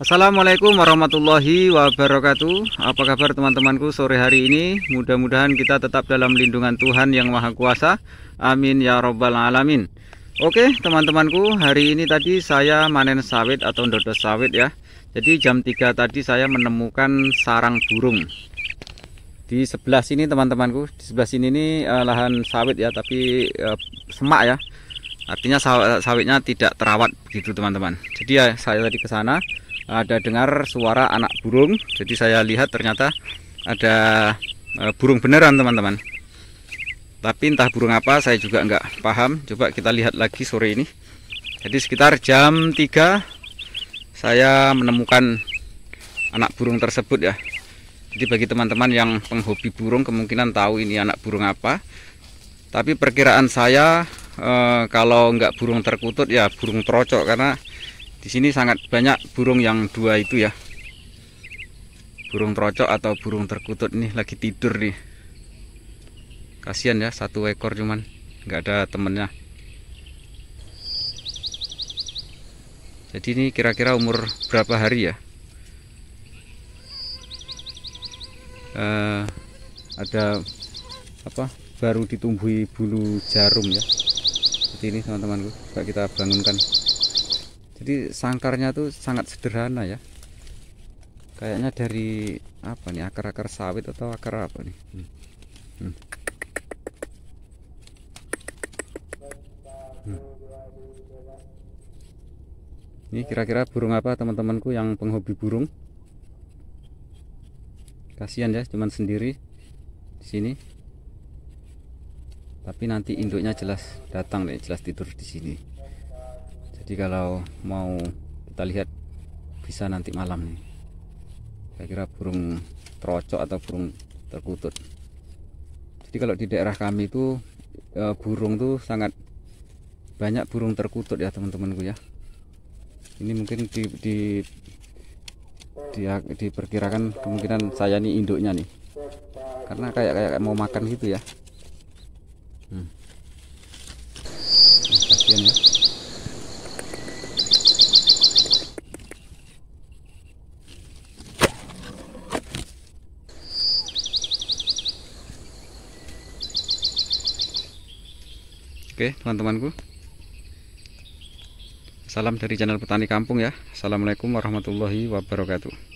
Assalamualaikum warahmatullahi wabarakatuh Apa kabar teman-temanku sore hari ini Mudah-mudahan kita tetap dalam lindungan Tuhan yang Maha Kuasa Amin ya robbal alamin Oke teman-temanku hari ini tadi saya manen sawit atau dodo sawit ya Jadi jam 3 tadi saya menemukan sarang burung di sebelah sini teman-temanku di sebelah sini ini uh, lahan sawit ya tapi uh, semak ya artinya sawitnya tidak terawat begitu teman-teman jadi ya saya tadi ke sana ada dengar suara anak burung jadi saya lihat ternyata ada e, burung beneran teman-teman tapi entah burung apa saya juga nggak paham coba kita lihat lagi sore ini jadi sekitar jam 3 saya menemukan anak burung tersebut ya jadi bagi teman-teman yang penghobi burung kemungkinan tahu ini anak burung apa tapi perkiraan saya e, kalau nggak burung terkutut ya burung terocok karena di sini sangat banyak burung yang dua itu ya. Burung trocok atau burung terkutut nih lagi tidur nih. Kasihan ya satu ekor cuman nggak ada temennya. Jadi ini kira-kira umur berapa hari ya? Uh, ada apa baru ditumbuhi bulu jarum ya seperti ini teman-temanku kita bangunkan jadi sangkarnya tuh sangat sederhana ya kayaknya dari apa nih akar-akar sawit atau akar apa nih hmm. hmm. Hmm. ini kira-kira burung apa teman-temanku yang penghobi burung kasihan ya cuman sendiri di sini tapi nanti induknya jelas datang nih jelas tidur di sini jadi kalau mau kita lihat bisa nanti malam nih saya kira burung terocok atau burung terkutut jadi kalau di daerah kami itu e, burung tuh sangat banyak burung terkutut ya teman-temanku ya ini mungkin di, di di diperkirakan kemungkinan saya ini induknya nih karena kayak kayak mau makan gitu ya hmm. kasihan ya Oke teman-temanku Salam dari channel Petani Kampung ya Assalamualaikum warahmatullahi wabarakatuh